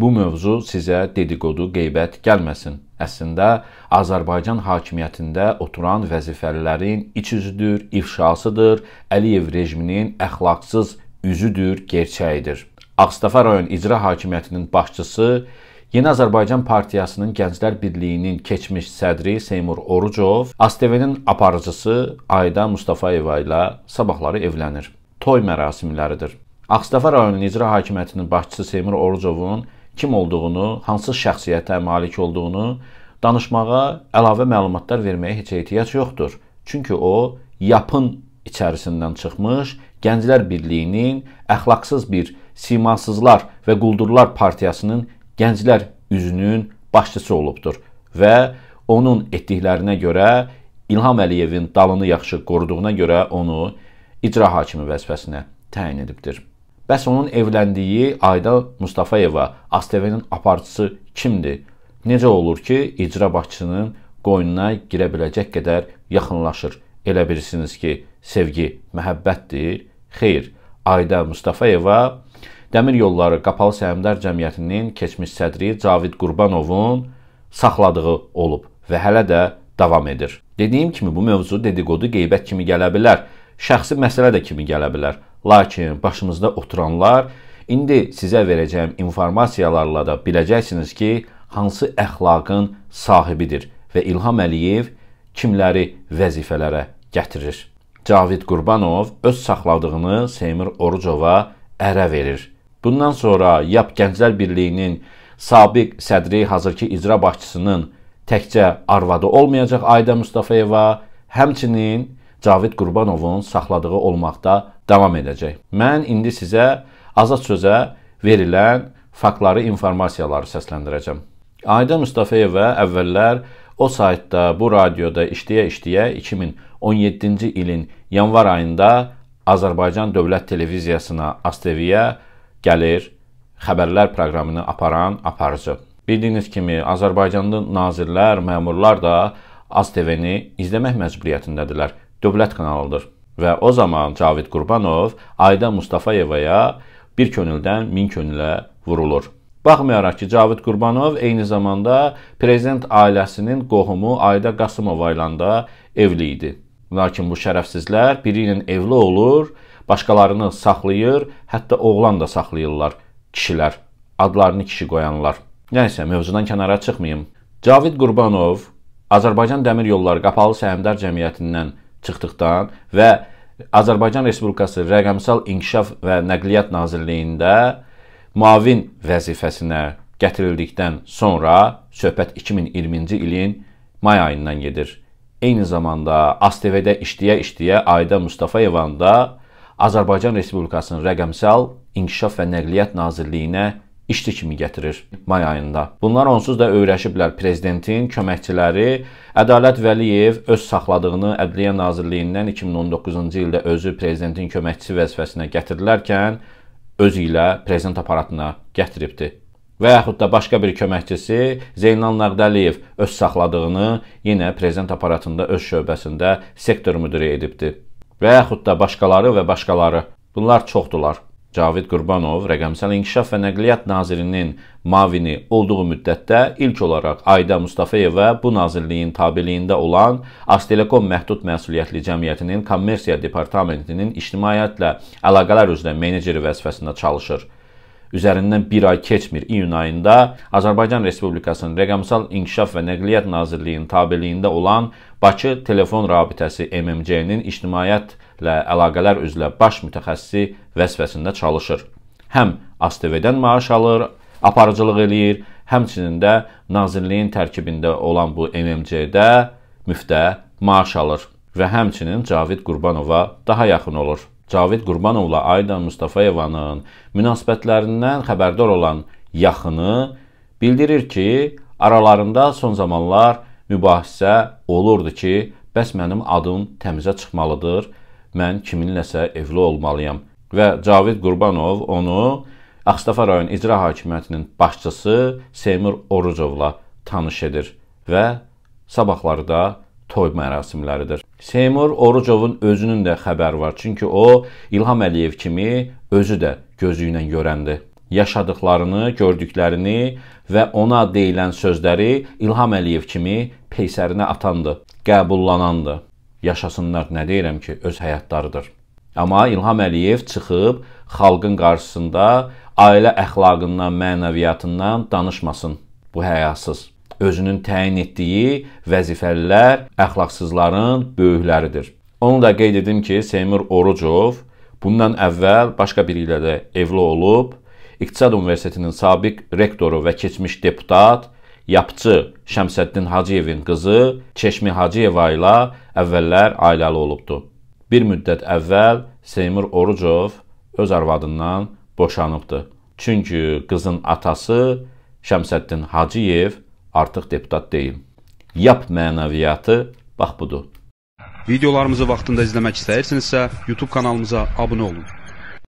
Bu mövzu sizə dedikodu, qeybət gəlməsin. Əslində Azərbaycan hakimiyyətində oturan vəzifəlilərin içüzüdür, ifşasıdır, Əliyev rejiminin əxlaqsız üzüdür, gerçəyidir. Ağstafa rayon icra hakimiyyətinin başçısı Yeni Azərbaycan Partiyasının Gənclər Birliyinin keçmiş sədri Seymur Orucov, ASTV-nin aparıcısı Ayda Mustafayeva ilə sabahları evlənir. Toy mərasimləridir. Ağstafa rayonunun icra hakimiyyətinin başçısı Seymur Orucovun kim olduğunu, hansı şəxsiyyətə malik olduğunu danışmağa əlavə məlumatlar verməyə heç ehtiyac yoxdur. Çünki o yapın içərisindən çıxmış Gənclər Birliyinin əxlaqsız bir simasızlar və quldurlar partiyasının gənclər üzünün başçısı olubdur və onun etdiklərinə görə İlham Əliyevin dalını yaxşı qoruduğuna görə onu icra hakimi vəzifəsinə təyin edibdir. Bəs onun evləndiyi Ayda Mustafayeva ASTV-nin aparıcısı kimdir? Necə olur ki, icra başçısının qoynuna girə biləcək qədər yaxınlaşır? Elə bilirsiniz ki, sevgi məhəbbətdir. Xeyr, Ayda Mustafayeva Dəmir Yolları Qapalı Səhmdar Cəmiyyətinin keçmiş sədri Cavid Qurbanovun saxladığı olub və hələ də davam edir. Dediyim kimi bu mövzu dedikodu qeybət kimi gələ bilər şəxsi məsələ də kimi gələ bilər. Lakin başımızda oturanlar indi sizə verəcəyim informasiyalarla da biləcəksiniz ki, hansı əxlaqın sahibidir və İlham Əliyev kimləri vəzifələrə gətirir. Cavid Qurbanov öz saxladığını Seymur Orucova ərə verir. Bundan sonra YAP Gənclər Birliyinin sabiq sədri, hazırki icra başçısının təkcə arvadı olmayacaq Ayda Mustafayeva, həmçinin Cavid Qurbanovun saxladığı olmaqda davam edəcək. Mən indi sizə Azad sözə verilən faktları, informasiyaları səsləndirəcəm. Ayda Mustafayevə əvvəllər o saytda, bu radioda işləyə-işləyə 2017-ci ilin yanvar ayında Azərbaycan Dövlət Televiziyasına ASTV-yə gəlir, xəbərlər proqramını aparan aparıcı. Bildiyiniz kimi Azərbaycanda nazirlər, məmurlar da ASTV-ni izləmək məcburiyyətindədirlər dövlət kanalıdır. Və o zaman Cavid Qurbanov Ayda Mustafayevaya bir könüldən min könülə vurulur. Baxmayaraq ki, Cavid Qurbanov eyni zamanda prezident ailəsinin qohumu Ayda Qasımova ilə də evli idi. Lakin bu şərəfsizlər biri ilə evli olur, başqalarını saxlayır, hətta oğlan da saxlayırlar kişilər. Adlarını kişi qoyanlar. Nəysə, mövzudan kənara çıxmayım. Cavid Qurbanov Azərbaycan Dəmir Yolları Qapalı Səhmdar Cəmiyyətindən çıxdıqdan və Azərbaycan Respublikası Rəqəmsal İnkişaf və Nəqliyyat Nazirliyində müavin vəzifəsinə gətirildikdən sonra söhbət 2020-ci ilin may ayından gedir. Eyni zamanda ASTV-də işləyə-işləyə Ayda Mustafayevanda Azərbaycan Respublikasının Rəqəmsal İnkişaf və Nəqliyyat Nazirliyinə işçi kimi gətirir may ayında. Bunlar onsuz da öyrəşiblər. Prezidentin köməkçiləri Ədalət Vəliyev öz saxladığını Ədliyyə Nazirliyindən 2019-cu ildə özü prezidentin köməkçisi vəzifəsinə gətirilərkən özü ilə prezident aparatına gətiribdi. Və yaxud da başqa bir köməkçisi Zeynal Nağdəliyev öz saxladığını yenə prezident aparatında öz şöbəsində sektor müdiri edibdi. Və yaxud da başqaları və başqaları. Bunlar çoxdular. Cavid Qurbanov rəqəmsal inkişaf və nəqliyyat nazirinin mavini olduğu müddətdə ilk olaraq Ayda Mustafayevə bu nazirliyin tabeliyində olan Astelekom məhdud məsuliyyətli cəmiyyətinin kommersiya departamentinin ictimaiyyətlə əlaqələr üzrə meneceri vəzifəsində çalışır üzərindən bir ay keçmir iyun ayında Azərbaycan Respublikasının Rəqəmsal İnkişaf və Nəqliyyat Nazirliyinin tabeliyində olan Bakı telefon rabitəsi MMC-nin ictimaiyyətlə əlaqələr üzrə baş mütəxəssisi vəzifəsində çalışır. Həm ASTV-dən maaş alır, aparıcılıq eləyir, həmçinin də nazirliyin tərkibində olan bu MMC-də müftə maaş alır və həmçinin Cavid Qurbanova daha yaxın olur. Cavid Qurbanovla Aydan Mustafayevanın münasibətlərindən xəbərdar olan yaxını bildirir ki, aralarında son zamanlar mübahisə olurdu ki, bəs mənim adım təmizə çıxmalıdır, mən kiminləsə evli olmalıyam. Və Cavid Qurbanov onu Ağstafa rayon icra hakimiyyətinin başçısı Seymur Orucovla tanış edir və sabahlarda toy mərasimləridir. Seymur Orucovun özünün də xəbəri var. Çünki o İlham Əliyev kimi özü də gözü ilə görəndi. Yaşadıqlarını, gördüklərini və ona deyilən sözləri İlham Əliyev kimi peysərinə atandı, qəbullanandı. Yaşasınlar nə deyirəm ki, öz həyatlarıdır. Amma İlham Əliyev çıxıb xalqın qarşısında ailə əxlaqından, mənəviyyatından danışmasın. Bu həyasız özünün təyin etdiyi vəzifəlilər əxlaqsızların böyükləridir. Onu da qeyd edim ki, Seymur Orucov bundan əvvəl başqa biri ilə də evli olub, İqtisad Universitetinin sabiq rektoru və keçmiş deputat Yapçı Şəmsəddin Hacıyevin qızı Çeşmi Hacıyeva ilə əvvəllər ailəli olubdu. Bir müddət əvvəl Seymur Orucov öz arvadından boşanıbdı. Çünki qızın atası Şəmsəddin Hacıyev artıq deputat deyil. Yap mənəviyyatı bax budur. Videolarımızı vaxtında izləmək istəyirsinizsə, YouTube kanalımıza abunə olun.